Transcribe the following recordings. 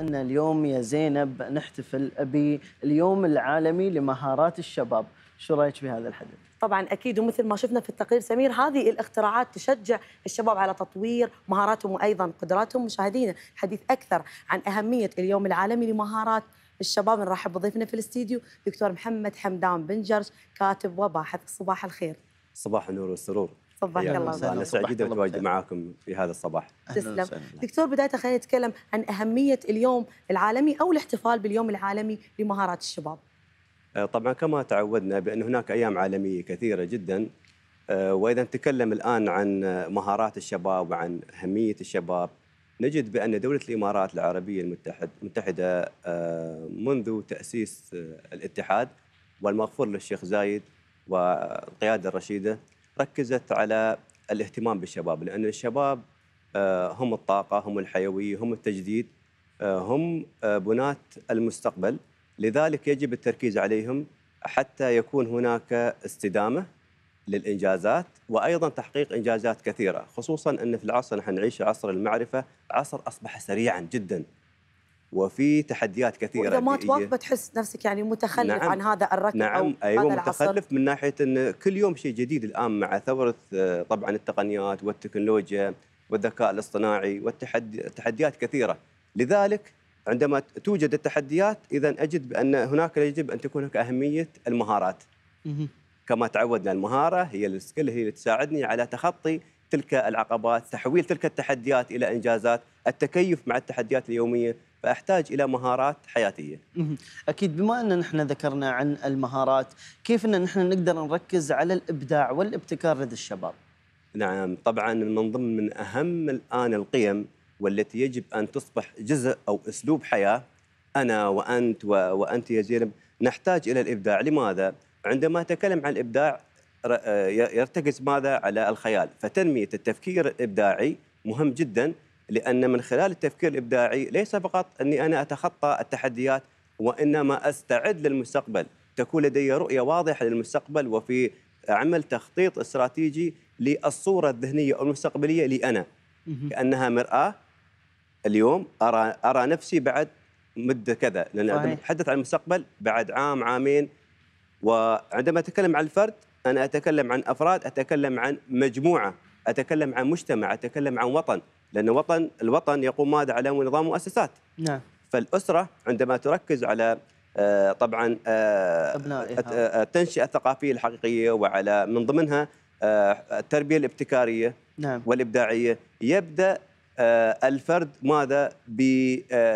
أن اليوم يا زينب نحتفل باليوم العالمي لمهارات الشباب شو رايك في هذا الحدث؟ طبعا اكيد ومثل ما شفنا في التقرير سمير هذه الاختراعات تشجع الشباب على تطوير مهاراتهم وايضا قدراتهم مشاهدينا الحديث اكثر عن اهميه اليوم العالمي لمهارات الشباب نرحب بضيفنا في الاستديو دكتور محمد حمدان بن جرج كاتب وباحث صباح الخير صباح النور والسرور صباحك الله بالخير انا سعيد بتواجد معاكم في هذا الصباح تسلم دكتور بدايه خلينا نتكلم عن اهميه اليوم العالمي او الاحتفال باليوم العالمي لمهارات الشباب آه، طبعا كما تعودنا بان هناك ايام عالميه كثيره جدا آه، واذا نتكلم الان عن مهارات الشباب وعن اهميه الشباب نجد بان دوله الامارات العربيه المتحده آه، منذ تاسيس الاتحاد والمغفور للشيخ زايد والقياده الرشيده ركزت على الاهتمام بالشباب لأن الشباب آه، هم الطاقة هم الحيوية هم التجديد آه، هم آه، بناة المستقبل لذلك يجب التركيز عليهم حتى يكون هناك استدامة للإنجازات وأيضا تحقيق إنجازات كثيرة خصوصا أن في العصر نحن نعيش عصر المعرفة عصر أصبح سريعا جدا وفي تحديات كثيره واذا ما تواكبه تحس نفسك يعني متخلف نعم عن هذا الركب نعم او أيوة هذا متخلف من ناحيه ان كل يوم شيء جديد الان مع ثوره آه، طبعا التقنيات والتكنولوجيا والذكاء الاصطناعي والتحديات كثيره لذلك عندما توجد التحديات اذا اجد بان هناك يجب ان تكون هناك اهميه المهارات كما تعودنا المهاره هي السكيل هي اللي تساعدني على تخطي تلك العقبات تحويل تلك التحديات الى انجازات التكيف مع التحديات اليوميه فاحتاج الى مهارات حياتيه. اكيد بما ان نحن ذكرنا عن المهارات، كيف ان نحن نقدر نركز على الابداع والابتكار لدى الشباب؟ نعم طبعا من ضمن من اهم الان القيم والتي يجب ان تصبح جزء او اسلوب حياه انا وانت وانت يا جيرم نحتاج الى الابداع، لماذا؟ عندما اتكلم عن الابداع يرتكز ماذا على الخيال فتنمية التفكير الإبداعي مهم جدا لأن من خلال التفكير الإبداعي ليس فقط أني أنا أتخطى التحديات وإنما أستعد للمستقبل تكون لدي رؤية واضحة للمستقبل وفي عمل تخطيط استراتيجي للصورة الذهنية أو المستقبلية لي أنا كأنها مرآة اليوم أرى, أرى نفسي بعد مدة كذا لأن أتحدث عن المستقبل بعد عام عامين وعندما أتكلم عن الفرد أنا أتكلم عن أفراد أتكلم عن مجموعة أتكلم عن مجتمع أتكلم عن وطن لأن وطن الوطن يقوم ماذا على نظام مؤسسات نعم فالأسرة عندما تركز على آه، طبعا آه، آه، التنشئة الثقافية الحقيقية وعلى من ضمنها التربية الابتكارية نعم. والإبداعية يبدأ الفرد ماذا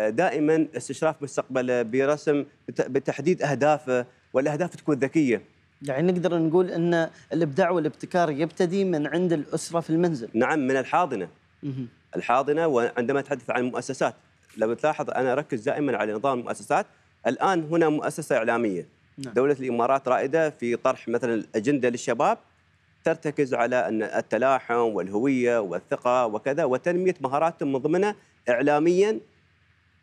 دائما استشراف مستقبله برسم بتحديد أهدافه والأهداف تكون ذكية يعني نقدر نقول أن الإبداع والابتكار يبتدي من عند الأسرة في المنزل نعم من الحاضنة الحاضنه وعندما اتحدث عن المؤسسات لو تلاحظ انا اركز دائما على نظام المؤسسات الان هنا مؤسسه اعلاميه نعم. دوله الامارات رائده في طرح مثلا الاجنده للشباب ترتكز على ان التلاحم والهويه والثقه وكذا وتنميه مهاراتهم من ضمنها اعلاميا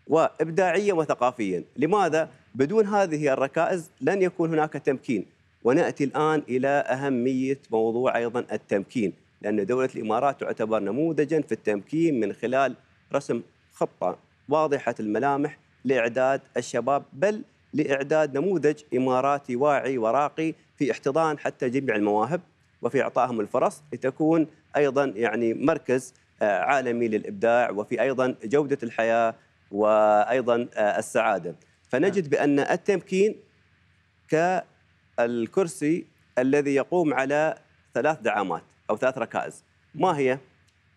وابداعيا وثقافيا، لماذا؟ بدون هذه الركائز لن يكون هناك تمكين، وناتي الان الى اهميه موضوع ايضا التمكين، لأن دولة الإمارات تعتبر نموذجا في التمكين من خلال رسم خطة واضحة الملامح لإعداد الشباب بل لإعداد نموذج إماراتي واعي وراقي في احتضان حتى جميع المواهب وفي إعطائهم الفرص لتكون أيضا يعني مركز آه، عالمي للإبداع وفي أيضا جودة الحياة وأيضا آه، السعادة فنجد بأن التمكين كالكرسي الذي يقوم على ثلاث دعامات او ثلاث ركائز ما هي؟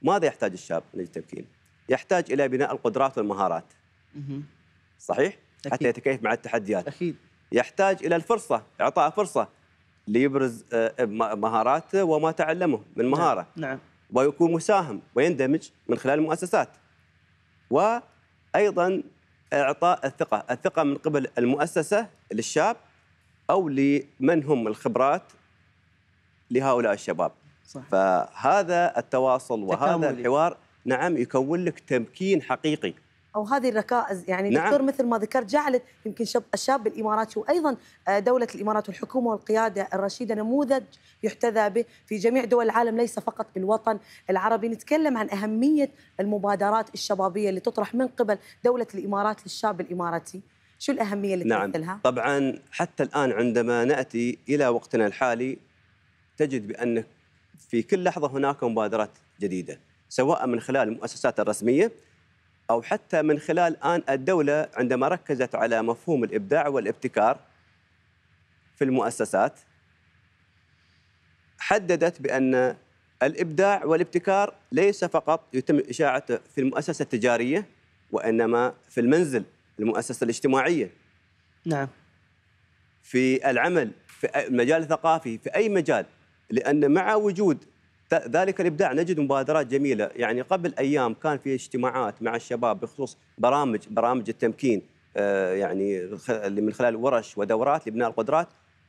ماذا يحتاج الشاب للتمكين؟ يحتاج الى بناء القدرات والمهارات. صحيح؟ أكيد. حتى يتكيف مع التحديات. اكيد. يحتاج الى الفرصه، اعطاء فرصه ليبرز آه، آه، مهاراته وما تعلمه من نعم. مهاره. نعم. نعم. ويكون مساهم ويندمج من خلال المؤسسات. وايضا اعطاء الثقه، الثقه من قبل المؤسسه للشاب او لمن هم الخبرات لهؤلاء الشباب. فهذا التواصل وهذا تكاملي. الحوار نعم يكون لك تمكين حقيقي او هذه الركائز يعني نعم. دكتور مثل ما ذكرت جعلت يمكن شاب الشاب الاماراتي وايضا آه، دوله الامارات والحكومه والقياده الرشيده نموذج يحتذى به في جميع دول العالم ليس فقط الوطن العربي نتكلم عن اهميه المبادرات الشبابيه اللي تطرح من قبل دوله الامارات للشاب الاماراتي شو الاهميه اللي نعم. تمثلها طبعا حتى الان عندما ناتي الى وقتنا الحالي تجد بانك في كل لحظة هناك مبادرات جديدة سواء من خلال المؤسسات الرسمية أو حتى من خلال آن الدولة عندما ركزت على مفهوم الإبداع والابتكار في المؤسسات حددت بأن الإبداع والابتكار ليس فقط يتم إشاعته في المؤسسة التجارية وإنما في المنزل المؤسسة الاجتماعية نعم في العمل في المجال الثقافي في أي مجال لان مع وجود ذلك الابداع نجد مبادرات جميله يعني قبل ايام كان في اجتماعات مع الشباب بخصوص برامج برامج التمكين آه، يعني اللي من خلال ورش ودورات لبناء القدرات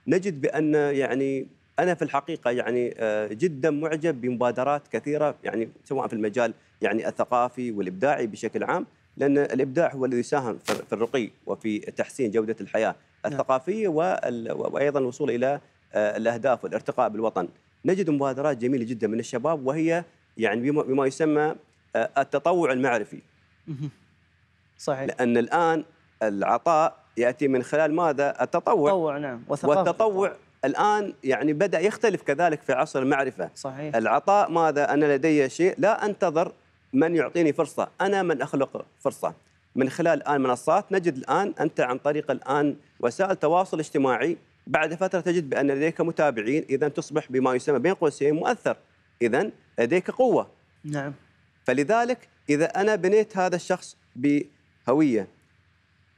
نجد بان يعني انا في الحقيقه يعني آه، جدا معجب بمبادرات كثيره يعني سواء في المجال يعني الثقافي والابداعي بشكل عام لان الابداع هو الذي يساهم في الرقي وفي تحسين جوده الحياه نعم. الثقافيه وايضا الوصول الى آه، الاهداف والارتقاء بالوطن نجد مبادرات جميله جدا من الشباب وهي يعني بما يسمى آه، التطوع المعرفي صحيح لان الان العطاء ياتي من خلال ماذا التطوع التطوع نعم والثقافة. والتطوع الان يعني بدا يختلف كذلك في عصر المعرفه صحيح العطاء ماذا انا لدي شيء لا انتظر من يعطيني فرصه انا من اخلق فرصه من خلال الان منصات نجد الان انت عن طريق الان وسائل تواصل اجتماعي بعد فتره تجد بان لديك متابعين اذا تصبح بما يسمى بين قوسين مؤثر اذا لديك قوه نعم فلذلك اذا انا بنيت هذا الشخص بهويه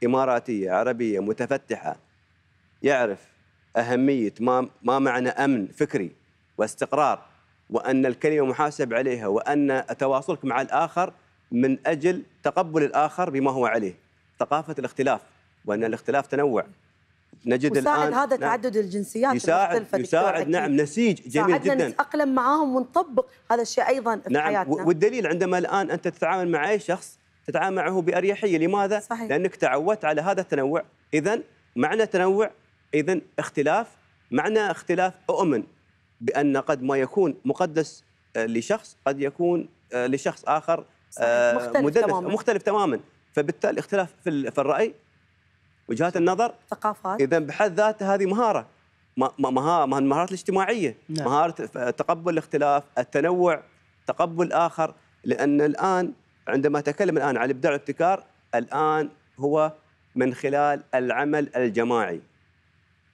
اماراتيه عربيه متفتحه يعرف اهميه ما ما معنى امن فكري واستقرار وان الكلمه محاسب عليها وان تواصلك مع الاخر من اجل تقبل الاخر بما هو عليه ثقافه الاختلاف وان الاختلاف تنوع نجد الان هذا نعم. تعدد الجنسيات يساعد المختلفة يساعد نعم نسيج جميل جدا نتاقلم معاهم ونطبق هذا الشيء ايضا في نعم حياتنا والدليل عندما الان انت تتعامل مع اي شخص تتعامل معه باريحيه لماذا؟ صحيح. لانك تعودت على هذا التنوع اذا معنى تنوع اذا اختلاف معنى اختلاف اؤمن بان قد ما يكون مقدس آه، لشخص قد يكون آه، لشخص اخر آه، مختلف مدنس تماما. مختلف تماما فبالتالي اختلاف في الراي وجهات النظر ثقافات اذا بحد ذاته هذه مهاره مهارة المهارات الاجتماعيه نعم. مهاره تقبل الاختلاف التنوع تقبل الاخر لان الان عندما اتكلم الان عن الابداع والابتكار الان هو من خلال العمل الجماعي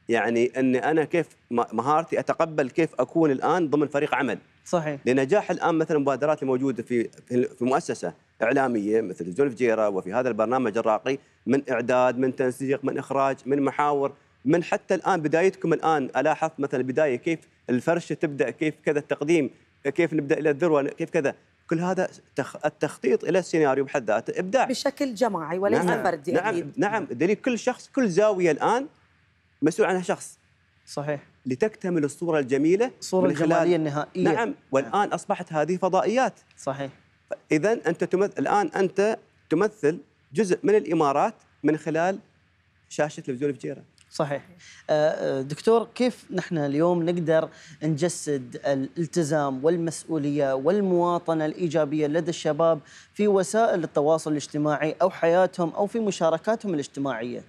يعني اني انا كيف مهارتي اتقبل كيف اكون الان ضمن فريق عمل صحيح لنجاح الان مثلا المبادرات الموجوده في في مؤسسه اعلاميه مثل زولف جيرا وفي هذا البرنامج الراقي من اعداد من تنسيق من اخراج من محاور من حتى الان بدايتكم الان الاحظ مثلا البدايه كيف الفرشه تبدا كيف كذا التقديم كيف نبدا الى الذروه كيف كذا كل هذا التخطيط الى السيناريو بحد ذاته ابداع بشكل جماعي وليس نعم فردي نعم نعم دليل كل شخص كل زاويه الان مسؤول عنها شخص صحيح لتكتمل الصورة الجميلة الصورة الجمالية النهائية نعم والآن أصبحت هذه فضائيات صحيح إذا أنت تمثل الآن أنت تمثل جزء من الإمارات من خلال شاشة تلفزيون الفجيره صحيح آه، آه، دكتور كيف نحن اليوم نقدر نجسد الالتزام والمسؤولية والمواطنة الإيجابية لدى الشباب في وسائل التواصل الاجتماعي أو حياتهم أو في مشاركاتهم الاجتماعية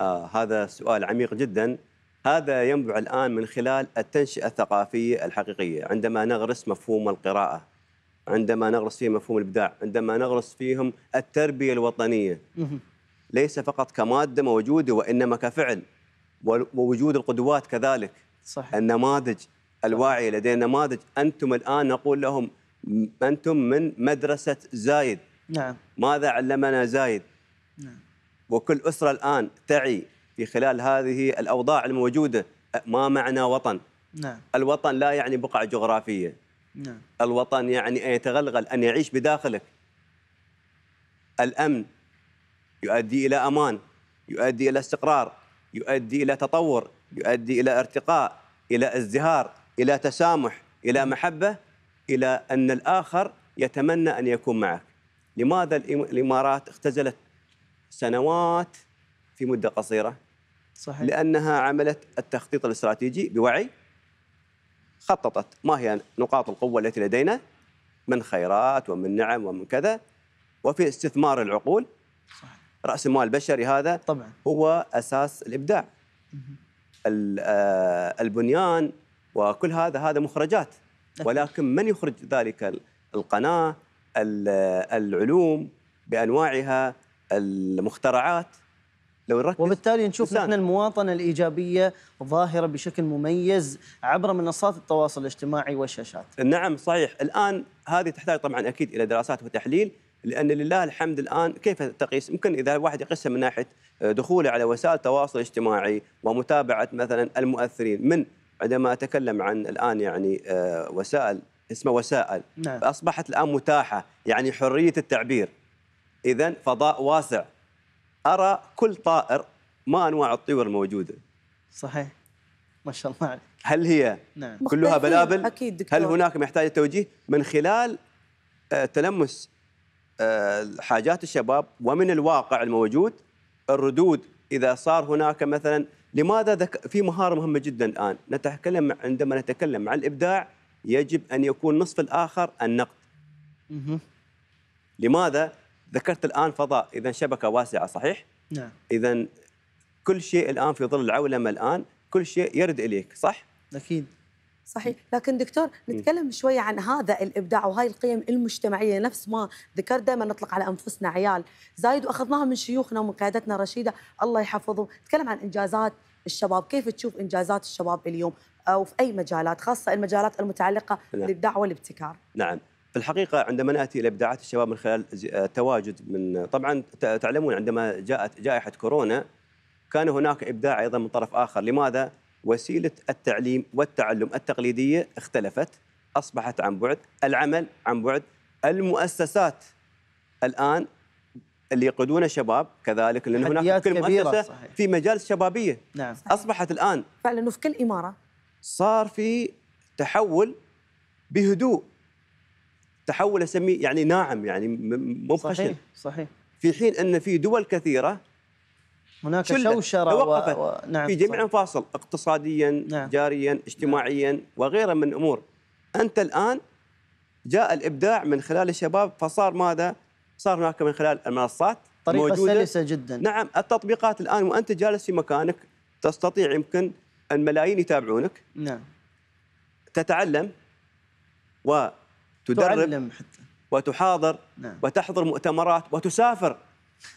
آه هذا سؤال عميق جدا هذا ينبع الآن من خلال التنشئة الثقافية الحقيقية عندما نغرس مفهوم القراءة عندما نغرس فيهم مفهوم الإبداع عندما نغرس فيهم التربية الوطنية ليس فقط كمادة موجودة وإنما كفعل ووجود القدوات كذلك صح. النماذج الواعية لدينا نماذج أنتم الآن نقول لهم أنتم من مدرسة زايد نعم ماذا علمنا زايد نعم وكل أسرة الآن تعي في خلال هذه الأوضاع الموجودة ما معنى وطن نعم. الوطن لا يعني بقعة جغرافية نعم. الوطن يعني أن يتغلغل أن يعيش بداخلك الأمن يؤدي إلى أمان يؤدي إلى استقرار يؤدي إلى تطور يؤدي إلى ارتقاء إلى ازدهار إلى تسامح إلى نعم. محبة إلى أن الآخر يتمنى أن يكون معك لماذا الإمارات اختزلت سنوات في مدة قصيرة صحيح. لأنها عملت التخطيط الاستراتيجي بوعي خططت ما هي نقاط القوة التي لدينا من خيرات ومن نعم ومن كذا وفي استثمار العقول صحيح. رأس المال البشري هذا طبعا. هو أساس الإبداع آه، البنيان وكل هذا هذا مخرجات نعم. ولكن من يخرج ذلك القناة آه، العلوم بأنواعها المخترعات لو نركز وبالتالي نشوف نحن المواطنه الايجابيه ظاهره بشكل مميز عبر منصات التواصل الاجتماعي والشاشات. نعم صحيح، الان هذه تحتاج طبعا اكيد الى دراسات وتحليل لان لله الحمد الان كيف تقيس؟ ممكن اذا الواحد يقيسها من ناحيه آه، دخوله على وسائل التواصل الاجتماعي ومتابعه مثلا المؤثرين من عندما اتكلم عن الان يعني آه، وسائل اسمها وسائل نعم. فاصبحت الان متاحه يعني حريه التعبير اذا فضاء واسع ارى كل طائر ما انواع الطيور الموجوده صحيح ما شاء الله عليك هل هي نعم. كلها بلابل اكيد دكتور. هل هناك محتاجه توجيه من خلال آه، تلمس آه، حاجات الشباب ومن الواقع الموجود الردود اذا صار هناك مثلا لماذا ذك... في مهاره مهمه جدا الان نتكلم عندما نتكلم عن الابداع يجب ان يكون نصف الاخر النقد مه. لماذا ذكرت الان فضاء اذا شبكه واسعه صحيح نعم اذا كل شيء الان في ظل العولمه الان كل شيء يرد اليك صح اكيد صحيح لكن دكتور نتكلم شوية عن هذا الإبداع وهاي القيم المجتمعية نفس ما ذكرت دائما نطلق على أنفسنا عيال زايد وأخذناها من شيوخنا ومن قيادتنا رشيدة الله يحفظه نتكلم عن إنجازات الشباب كيف تشوف إنجازات الشباب اليوم أو في أي مجالات خاصة المجالات المتعلقة نعم. بالإبداع والابتكار نعم في الحقيقة عندما نأتي إلى إبداعات الشباب من خلال آه، تواجد من طبعا تعلمون عندما جاءت جائحة كورونا كان هناك إبداع أيضا من طرف آخر لماذا؟ وسيلة التعليم والتعلم التقليدية اختلفت أصبحت عن بعد العمل عن بعد المؤسسات الآن اللي يقودون الشباب كذلك لأن هناك كل مؤسسة صحيح. في مجال شبابية نعم. أصبحت الآن فعلا في كل إمارة صار في تحول بهدوء تحول اسميه يعني ناعم يعني مو صحيح صحيح في حين ان في دول كثيره هناك شوشره و... و... نعم في جميع المفاصل اقتصاديا نعم. جاريا اجتماعيا نعم. وغيرها من الامور انت الان جاء الابداع من خلال الشباب فصار ماذا؟ صار هناك من خلال المنصات طريقه موجودة. سلسه جدا نعم التطبيقات الان وانت جالس في مكانك تستطيع يمكن الملايين يتابعونك نعم تتعلم و تدرب تعلم حتى وتحاضر نعم. وتحضر مؤتمرات وتسافر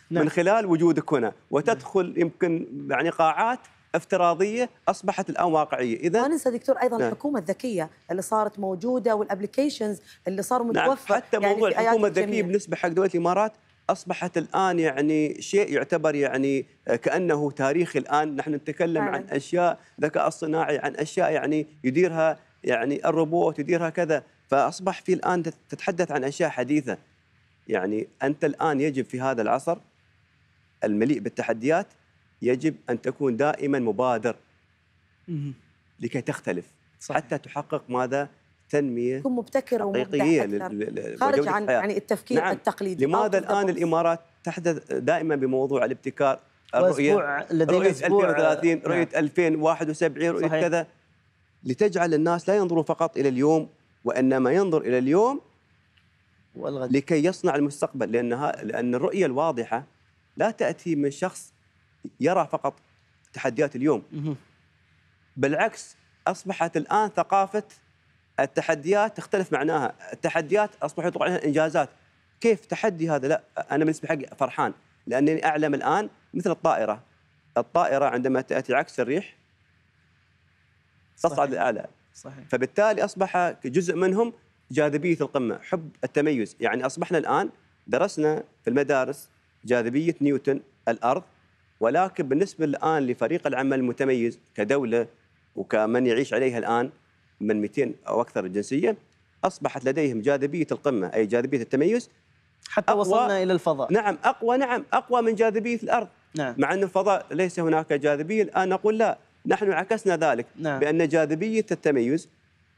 نعم. من خلال وجودك هنا وتدخل نعم. يمكن يعني قاعات افتراضيه اصبحت الان واقعيه اذا ما ننسى دكتور ايضا نعم. الحكومه الذكيه اللي صارت موجوده والابلكيشنز اللي صار نعم، متوفر نعم. حتى يعني موضوع الحكومه الذكيه بالنسبه حق دوله الامارات اصبحت الان يعني شيء يعتبر يعني آه، كانه تاريخي الان نحن نتكلم فعلا. عن اشياء ذكاء الصناعي عن اشياء يعني يديرها يعني الروبوت يديرها كذا فاصبح في الان تتحدث عن اشياء حديثه يعني انت الان يجب في هذا العصر المليء بالتحديات يجب ان تكون دائما مبادر لكي تختلف صحيح. حتى تحقق ماذا تنميه تكون مبتكره ومبتكره خارج عن الحياة. يعني التفكير نعم. التقليدي لماذا الان الامارات تحدث دائما بموضوع الابتكار الرؤيه لدينا رؤيه 2030 نعم. رؤيه 2071 رؤيه كذا لتجعل الناس لا ينظرون فقط الى اليوم وإنما ينظر إلى اليوم والغد. لكي يصنع المستقبل لأنها لأن الرؤية الواضحة لا تأتي من شخص يرى فقط تحديات اليوم بالعكس أصبحت الآن ثقافة التحديات تختلف معناها التحديات أصبحوا يطلقوا عليها إنجازات كيف تحدي هذا لا أنا بالنسبة حقي فرحان لأنني أعلم الآن مثل الطائرة الطائرة عندما تأتي عكس الريح تصعد للأعلى صحيح. فبالتالي اصبح جزء منهم جاذبيه القمه حب التميز يعني اصبحنا الان درسنا في المدارس جاذبيه نيوتن الارض ولكن بالنسبه الان لفريق العمل المتميز كدوله وكمن يعيش عليها الان من 200 او اكثر جنسية اصبحت لديهم جاذبيه القمه اي جاذبيه التميز حتى أقوى وصلنا الى الفضاء نعم اقوى نعم اقوى من جاذبيه الارض نعم. مع ان الفضاء ليس هناك جاذبيه الان نقول لا نحن عكسنا ذلك نعم. بأن جاذبية التميز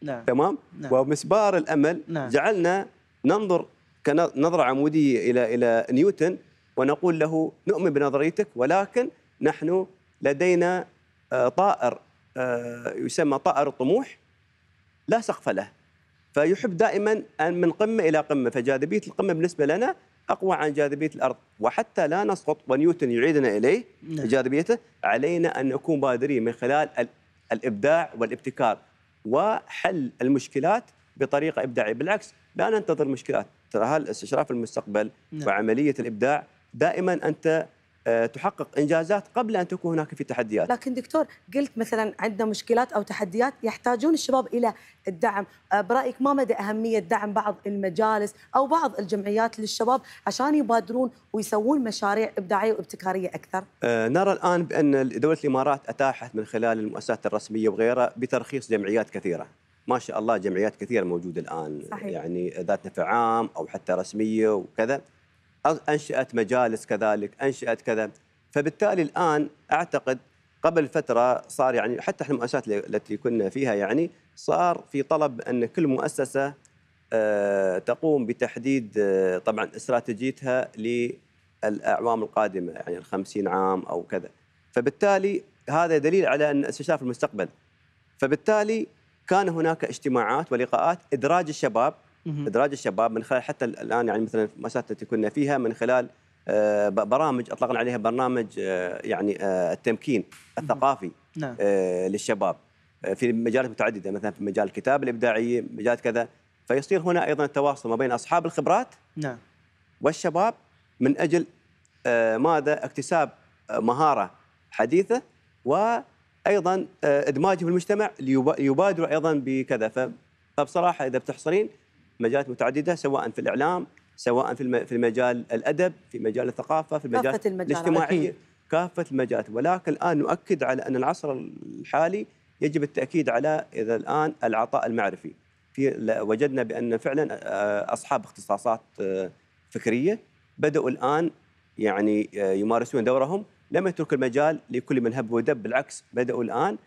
نعم. تمام نعم. ومسبار الأمل نعم. جعلنا ننظر كنظرة عمودية إلى إلى نيوتن ونقول له نؤمن بنظريتك ولكن نحن لدينا آه، طائر آه، يسمى طائر الطموح لا سقف له فيحب دائما أن من قمة إلى قمة فجاذبية القمة بالنسبة لنا اقوى عن جاذبيه الارض وحتى لا نسقط ونيوتن يعيدنا اليه نعم. جاذبيته علينا ان نكون بادرين من خلال الابداع والابتكار وحل المشكلات بطريقه ابداعيه بالعكس لا ننتظر مشكلات ترى هل استشراف المستقبل نعم. وعمليه الابداع دائما انت آه، تحقق انجازات قبل ان تكون هناك في تحديات. لكن دكتور قلت مثلا عندنا مشكلات او تحديات يحتاجون الشباب الى الدعم، آه، برايك ما مدى اهميه دعم بعض المجالس او بعض الجمعيات للشباب عشان يبادرون ويسوون مشاريع ابداعيه وابتكاريه اكثر؟ آه، نرى الان بان دوله الامارات اتاحت من خلال المؤسسات الرسميه وغيرها بترخيص جمعيات كثيره. ما شاء الله جمعيات كثيره موجوده الان صحيح. يعني ذات نفع عام او حتى رسميه وكذا انشات مجالس كذلك انشات كذا فبالتالي الان اعتقد قبل فتره صار يعني حتى احنا المؤسسات التي كنا فيها يعني صار في طلب ان كل مؤسسه آه، تقوم بتحديد آه، طبعا استراتيجيتها للاعوام القادمه يعني ال 50 عام او كذا فبالتالي هذا دليل على ان استشاف المستقبل فبالتالي كان هناك اجتماعات ولقاءات ادراج الشباب ادراج الشباب من خلال حتى الان يعني مثلا المؤسسات التي كنا فيها من خلال آه، برامج اطلقنا عليها برنامج آه، يعني آه، التمكين الثقافي نعم. للشباب في مجالات متعدده مثلا في مجال الكتابه الابداعيه مجال كذا فيصير هنا ايضا التواصل ما بين اصحاب الخبرات نعم والشباب من اجل ماذا اكتساب مهاره حديثه وايضا ادماجه في المجتمع ليبادروا ايضا بكذا فبصراحه اذا بتحصرين مجالات متعدده سواء في الاعلام سواء في في مجال الادب في مجال الثقافه في المجال كافة الاجتماعي كافه المجالات ولكن الان نؤكد على ان العصر الحالي يجب التاكيد على اذا الان العطاء المعرفي في وجدنا بان فعلا آه، اصحاب اختصاصات آه، فكريه بداوا الان يعني آه، يمارسون دورهم لم يترك المجال لكل من هب ودب بالعكس بداوا الان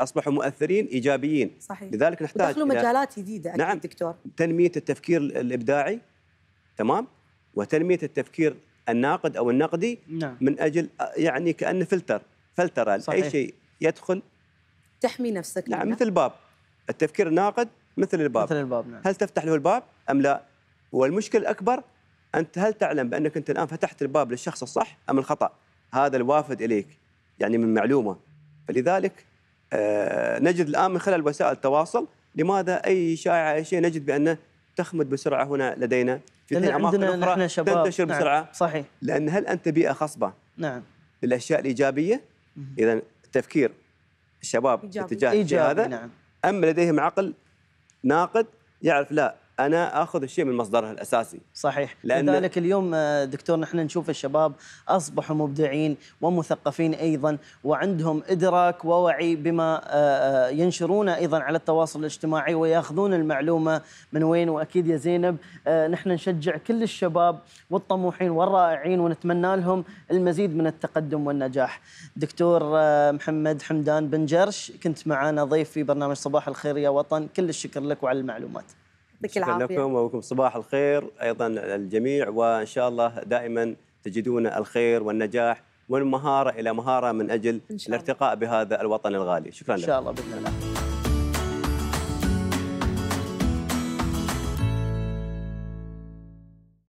اصبحوا مؤثرين ايجابيين صحيح لذلك نحتاج دخلوا مجالات جديده أكيد نعم دكتور تنميه التفكير الابداعي تمام وتنميه التفكير الناقد او النقدي نعم. من اجل يعني كانه فلتر فلتره صحيح. اي شيء يدخل تحمي نفسك نعم منها. مثل باب التفكير الناقد مثل الباب مثل الباب نعم. هل تفتح له الباب ام لا والمشكل الاكبر انت هل تعلم بانك انت الان فتحت الباب للشخص الصح ام الخطا هذا الوافد اليك يعني من معلومه فلذلك آه، نجد الان من خلال وسائل التواصل لماذا اي شائعه اي شيء نجد بانه تخمد بسرعه هنا لدينا في لأن عندنا اخرى شباب تنتشر نعم بسرعه صحيح لان هل انت بيئه خصبه نعم للاشياء الايجابيه اذا تفكير الشباب إيجابي. اتجاه إيجابي هذا نعم. اما لديهم عقل ناقد يعرف لا انا اخذ الشيء من مصدرها الاساسي صحيح لأن لذلك اليوم آه، دكتور نحن نشوف الشباب اصبحوا مبدعين ومثقفين ايضا وعندهم ادراك ووعي بما آه، آه، ينشرونه ايضا على التواصل الاجتماعي وياخذون المعلومه من وين واكيد يا زينب نحن نشجع كل الشباب والطموحين والرائعين ونتمنى لهم المزيد من التقدم والنجاح دكتور محمد حمدان بن جرش كنت معنا ضيف في برنامج صباح الخير يا وطن كل الشكر لك وعلى المعلومات يعطيك العافيه شكرا لكم وكم صباح الخير ايضا الجميع وان شاء الله دائما تجدون الخير والنجاح من مهاره الى مهاره من اجل الارتقاء بهذا الوطن الغالي شكرا لكم ان شاء الله باذن الله